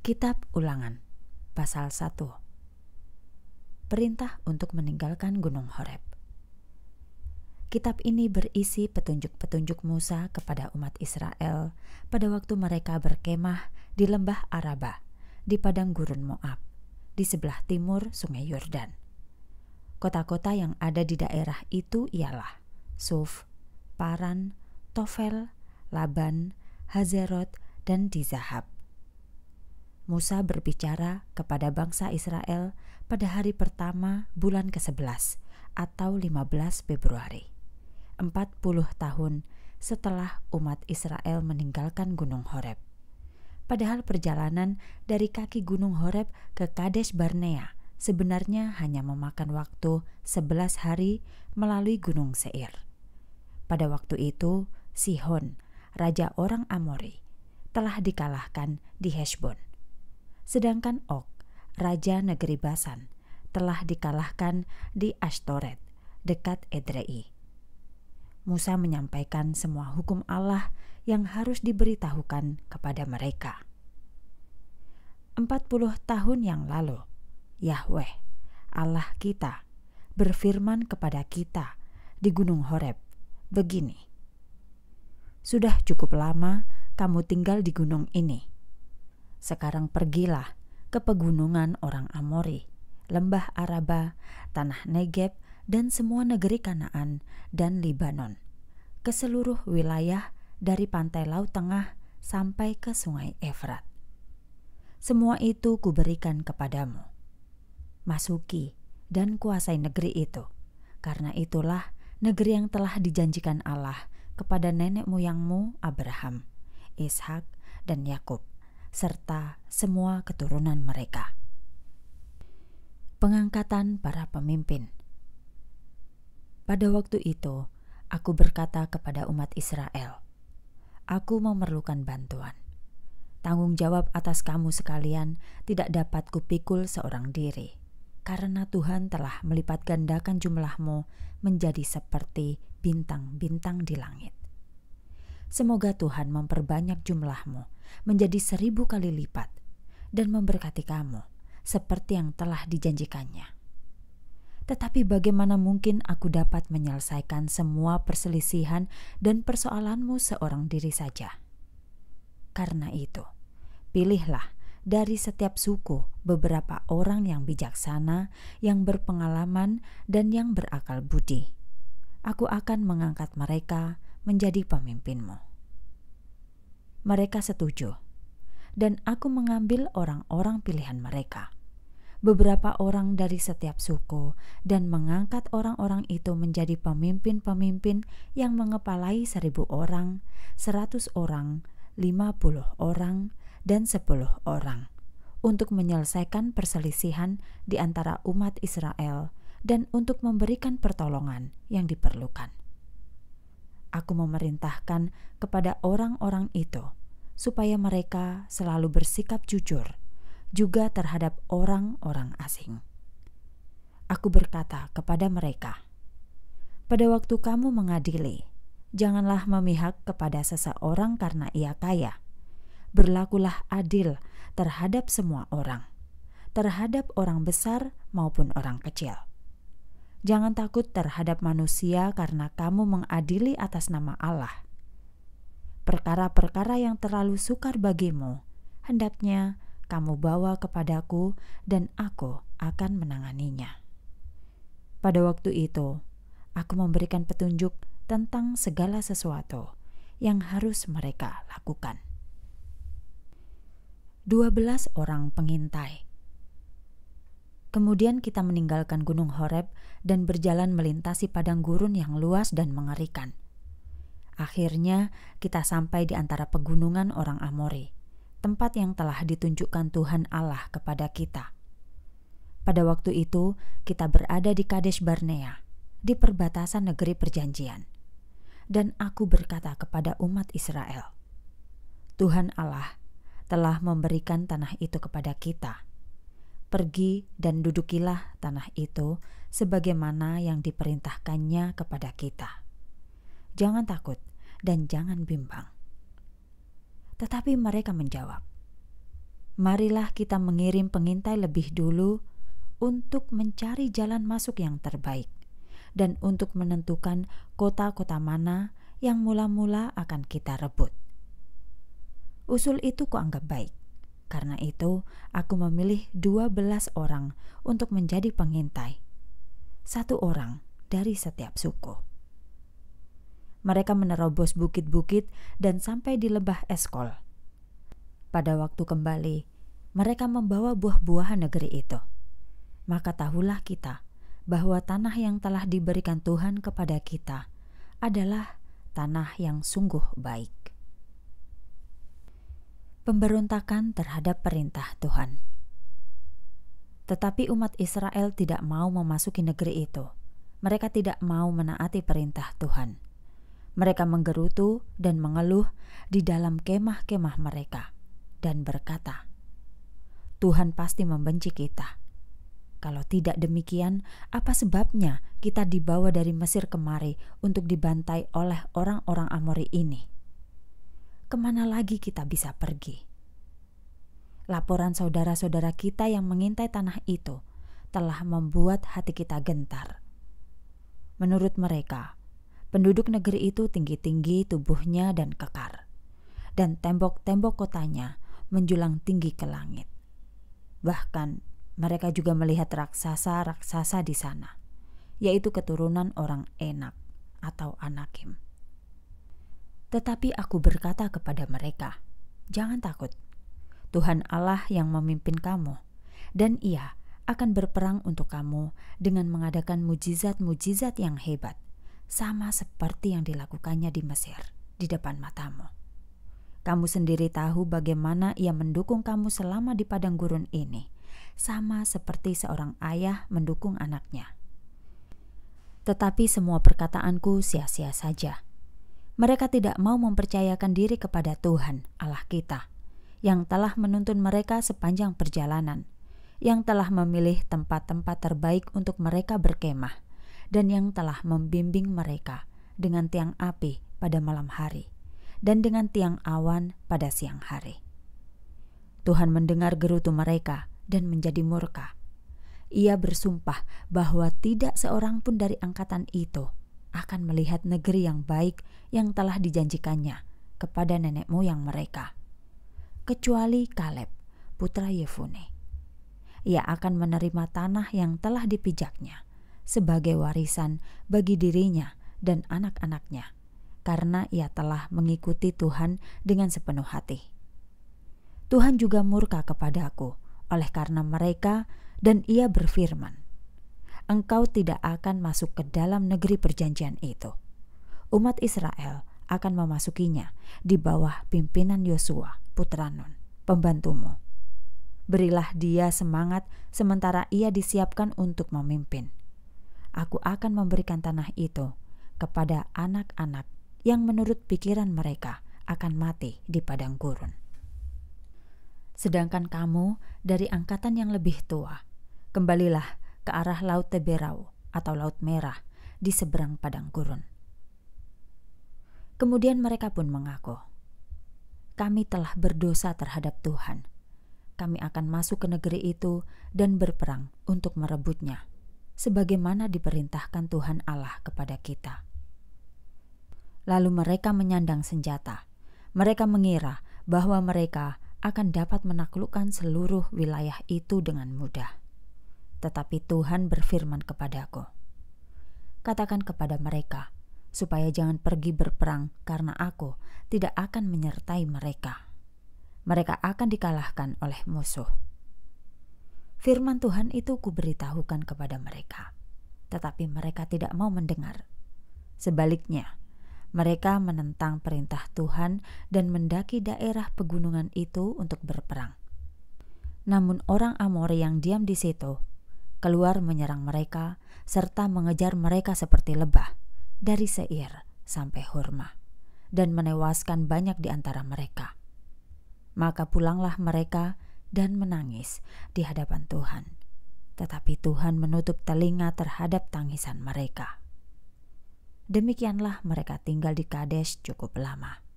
Kitab Ulangan pasal 1 Perintah untuk meninggalkan Gunung Horeb Kitab ini berisi petunjuk-petunjuk Musa kepada umat Israel pada waktu mereka berkemah di lembah Araba, di padang gurun Moab, di sebelah timur sungai Yordan. Kota-kota yang ada di daerah itu ialah Suf, Paran, Tofel, Laban, Hazerot, dan Dizahab Musa berbicara kepada bangsa Israel pada hari pertama bulan ke-11 atau 15 Februari. 40 tahun setelah umat Israel meninggalkan Gunung Horeb. Padahal perjalanan dari kaki Gunung Horeb ke Kadesh Barnea sebenarnya hanya memakan waktu 11 hari melalui Gunung Seir. Pada waktu itu, Sihon, raja orang Amori, telah dikalahkan di Heshbon sedangkan Og, raja negeri Basan, telah dikalahkan di Ashtoret, dekat Edrei. Musa menyampaikan semua hukum Allah yang harus diberitahukan kepada mereka. Empat puluh tahun yang lalu, Yahweh, Allah kita, berfirman kepada kita di Gunung Horeb begini: "Sudah cukup lama kamu tinggal di gunung ini. Sekarang pergilah ke pegunungan orang Amori, lembah Araba, tanah Negeb, dan semua negeri Kanaan dan Libanon, ke seluruh wilayah dari pantai laut tengah sampai ke sungai Efrat. Semua itu kuberikan kepadamu. Masuki dan kuasai negeri itu, karena itulah negeri yang telah dijanjikan Allah kepada nenek moyangmu Abraham, Ishak, dan Yakub serta semua keturunan mereka. Pengangkatan para pemimpin Pada waktu itu, aku berkata kepada umat Israel, "Aku memerlukan bantuan. Tanggung jawab atas kamu sekalian tidak dapat kupikul seorang diri, karena Tuhan telah melipat gandakan jumlahmu menjadi seperti bintang-bintang di langit." Semoga Tuhan memperbanyak jumlahmu menjadi seribu kali lipat dan memberkati kamu seperti yang telah dijanjikannya. Tetapi bagaimana mungkin aku dapat menyelesaikan semua perselisihan dan persoalanmu seorang diri saja? Karena itu, pilihlah dari setiap suku beberapa orang yang bijaksana, yang berpengalaman, dan yang berakal budi. Aku akan mengangkat mereka menjadi pemimpinmu. Mereka setuju, dan aku mengambil orang-orang pilihan mereka, beberapa orang dari setiap suku, dan mengangkat orang-orang itu menjadi pemimpin-pemimpin yang mengepalai seribu orang, seratus orang, lima puluh orang, dan sepuluh orang untuk menyelesaikan perselisihan di antara umat Israel dan untuk memberikan pertolongan yang diperlukan aku memerintahkan kepada orang-orang itu supaya mereka selalu bersikap jujur juga terhadap orang-orang asing. Aku berkata kepada mereka, "Pada waktu kamu mengadili, janganlah memihak kepada seseorang karena ia kaya. Berlakulah adil terhadap semua orang, terhadap orang besar maupun orang kecil." Jangan takut terhadap manusia karena kamu mengadili atas nama Allah. Perkara-perkara yang terlalu sukar bagimu, hendaknya kamu bawa kepadaku dan aku akan menanganinya. Pada waktu itu, aku memberikan petunjuk tentang segala sesuatu yang harus mereka lakukan. 12 orang pengintai Kemudian kita meninggalkan Gunung Horeb dan berjalan melintasi padang gurun yang luas dan mengerikan. Akhirnya, kita sampai di antara pegunungan orang Amori, tempat yang telah ditunjukkan Tuhan Allah kepada kita. Pada waktu itu, kita berada di Kadesh Barnea, di perbatasan negeri perjanjian. Dan aku berkata kepada umat Israel, Tuhan Allah telah memberikan tanah itu kepada kita pergi dan dudukilah tanah itu sebagaimana yang diperintahkannya kepada kita. Jangan takut dan jangan bimbang. Tetapi mereka menjawab, "Marilah kita mengirim pengintai lebih dulu untuk mencari jalan masuk yang terbaik dan untuk menentukan kota-kota mana yang mula-mula akan kita rebut." Usul itu kuanggap baik karena itu, aku memilih dua belas orang untuk menjadi pengintai. Satu orang dari setiap suku. Mereka menerobos bukit-bukit dan sampai di lebah Eskol. Pada waktu kembali, mereka membawa buah-buahan negeri itu. Maka tahulah kita bahwa tanah yang telah diberikan Tuhan kepada kita adalah tanah yang sungguh baik pemberontakan terhadap perintah Tuhan. Tetapi umat Israel tidak mau memasuki negeri itu. Mereka tidak mau menaati perintah Tuhan. Mereka menggerutu dan mengeluh di dalam kemah-kemah mereka dan berkata, "Tuhan pasti membenci kita." Kalau tidak demikian, apa sebabnya kita dibawa dari Mesir kemari untuk dibantai oleh orang-orang Amori ini? kemana lagi kita bisa pergi? Laporan saudara-saudara kita yang mengintai tanah itu telah membuat hati kita gentar. Menurut mereka, penduduk negeri itu tinggi-tinggi tubuhnya dan kekar, dan tembok-tembok kotanya menjulang tinggi ke langit. Bahkan, mereka juga melihat raksasa-raksasa di sana, yaitu keturunan orang Enak atau Anakim. Tetapi aku berkata kepada mereka, "Jangan takut, Tuhan Allah yang memimpin kamu, dan Ia akan berperang untuk kamu dengan mengadakan mujizat-mujizat yang hebat, sama seperti yang dilakukannya di Mesir di depan matamu. Kamu sendiri tahu bagaimana Ia mendukung kamu selama di padang gurun ini, sama seperti seorang ayah mendukung anaknya." Tetapi semua perkataanku sia-sia saja mereka tidak mau mempercayakan diri kepada Tuhan Allah kita, yang telah menuntun mereka sepanjang perjalanan, yang telah memilih tempat-tempat terbaik untuk mereka berkemah, dan yang telah membimbing mereka dengan tiang api pada malam hari, dan dengan tiang awan pada siang hari. Tuhan mendengar gerutu mereka dan menjadi murka. Ia bersumpah bahwa tidak seorang pun dari angkatan itu akan melihat negeri yang baik yang telah dijanjikannya kepada nenek moyang mereka. Kecuali Kaleb, putra Yefune. Ia akan menerima tanah yang telah dipijaknya sebagai warisan bagi dirinya dan anak-anaknya karena ia telah mengikuti Tuhan dengan sepenuh hati. Tuhan juga murka kepadaku oleh karena mereka dan ia berfirman, engkau tidak akan masuk ke dalam negeri perjanjian itu. Umat Israel akan memasukinya di bawah pimpinan Yosua, putra Nun, pembantumu. Berilah dia semangat sementara ia disiapkan untuk memimpin. Aku akan memberikan tanah itu kepada anak-anak yang menurut pikiran mereka akan mati di padang gurun. Sedangkan kamu dari angkatan yang lebih tua, kembalilah ke arah Laut Teberau atau Laut Merah di seberang padang gurun. Kemudian mereka pun mengaku, "Kami telah berdosa terhadap Tuhan. Kami akan masuk ke negeri itu dan berperang untuk merebutnya, sebagaimana diperintahkan Tuhan Allah kepada kita." Lalu mereka menyandang senjata. Mereka mengira bahwa mereka akan dapat menaklukkan seluruh wilayah itu dengan mudah. Tetapi Tuhan berfirman kepadaku, "Katakan kepada mereka supaya jangan pergi berperang, karena Aku tidak akan menyertai mereka. Mereka akan dikalahkan oleh musuh." Firman Tuhan itu kuberitahukan kepada mereka, tetapi mereka tidak mau mendengar. Sebaliknya, mereka menentang perintah Tuhan dan mendaki daerah pegunungan itu untuk berperang. Namun orang Amor yang diam di situ keluar menyerang mereka serta mengejar mereka seperti lebah dari Seir sampai Horma dan menewaskan banyak di antara mereka. Maka pulanglah mereka dan menangis di hadapan Tuhan. Tetapi Tuhan menutup telinga terhadap tangisan mereka. Demikianlah mereka tinggal di Kadesh cukup lama.